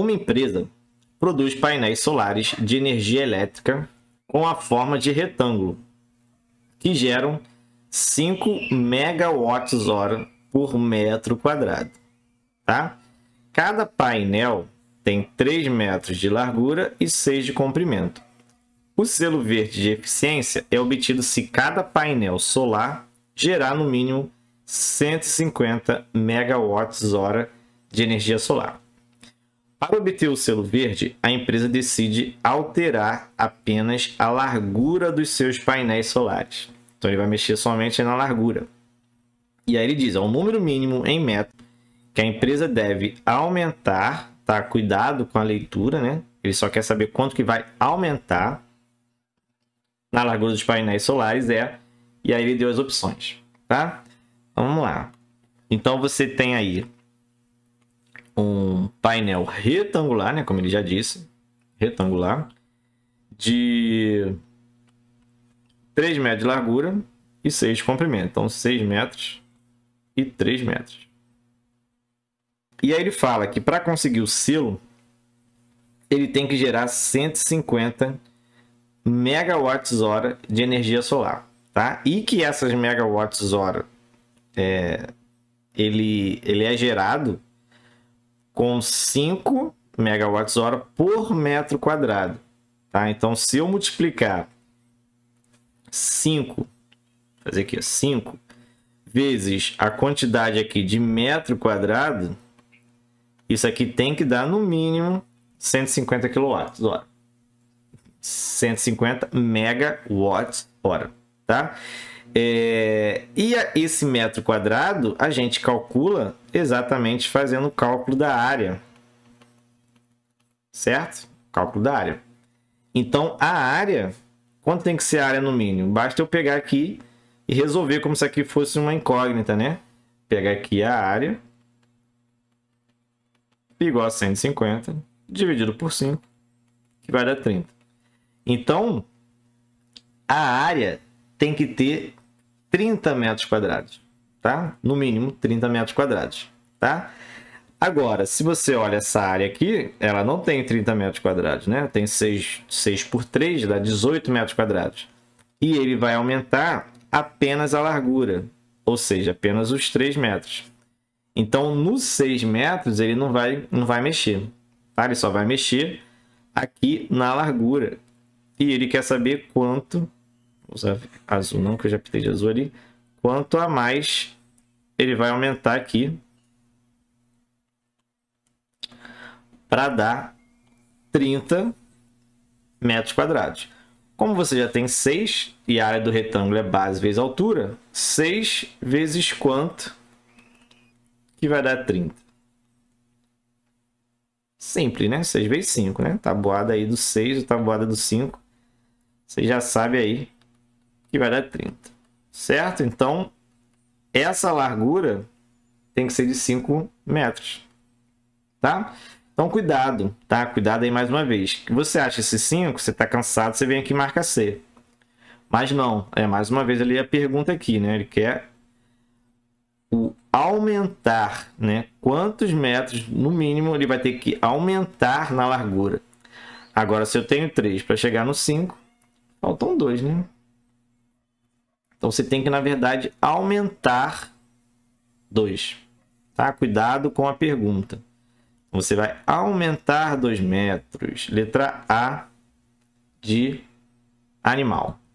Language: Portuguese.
uma empresa produz painéis solares de energia elétrica com a forma de retângulo, que geram 5 megawatts hora por metro quadrado. Tá? Cada painel tem 3 metros de largura e 6 de comprimento. O selo verde de eficiência é obtido se cada painel solar gerar no mínimo 150 megawatts hora de energia solar. Para obter o selo verde, a empresa decide alterar apenas a largura dos seus painéis solares. Então ele vai mexer somente na largura. E aí ele diz, ó, o número mínimo em meta que a empresa deve aumentar, tá? Cuidado com a leitura, né? Ele só quer saber quanto que vai aumentar na largura dos painéis solares é, e aí ele deu as opções, tá? Então, vamos lá. Então você tem aí um painel retangular, né, como ele já disse, retangular, de 3 metros de largura e 6 de comprimento. Então, 6 metros e 3 metros. E aí ele fala que para conseguir o selo, ele tem que gerar 150 megawatts hora de energia solar, tá? E que essas megawatts hora é, ele, ele é gerado com 5 megawatts hora por metro quadrado. Tá? Então, se eu multiplicar 5, fazer aqui, 5 vezes a quantidade aqui de metro quadrado, isso aqui tem que dar no mínimo 150 kWh. 150 megawatts hora, tá? É, e a, esse metro quadrado a gente calcula exatamente fazendo o cálculo da área. Certo? Cálculo da área. Então, a área, quanto tem que ser a área no mínimo? Basta eu pegar aqui e resolver como se aqui fosse uma incógnita, né? Pegar aqui a área igual a 150 dividido por 5, que vai dar 30. Então, a área tem que ter 30 metros quadrados, tá? No mínimo 30 metros quadrados, tá? Agora, se você olha essa área aqui, ela não tem 30 metros quadrados, né? Tem 6, 6 por 3, dá 18 metros quadrados. E ele vai aumentar apenas a largura, ou seja, apenas os 3 metros. Então, nos 6 metros, ele não vai, não vai mexer, tá? Ele só vai mexer aqui na largura. E ele quer saber quanto usar azul não, que eu já pintei de azul ali. Quanto a mais, ele vai aumentar aqui. Para dar 30 metros quadrados. Como você já tem 6 e a área do retângulo é base vezes altura, 6 vezes quanto que vai dar 30? Simples, né? 6 vezes 5, né? Tabuada aí do 6, tabuada do 5. Você já sabe aí que vai dar 30. Certo? Então, essa largura tem que ser de 5 metros. Tá? Então, cuidado, tá? Cuidado aí mais uma vez. Que você acha esse 5, você está cansado, você vem aqui e marca C. Mas não, é mais uma vez ali a pergunta aqui, né? Ele quer o aumentar, né? Quantos metros, no mínimo, ele vai ter que aumentar na largura. Agora, se eu tenho 3 para chegar no 5, faltam 2, né? Então você tem que, na verdade, aumentar 2. Tá? Cuidado com a pergunta. Você vai aumentar 2 metros. Letra A de animal.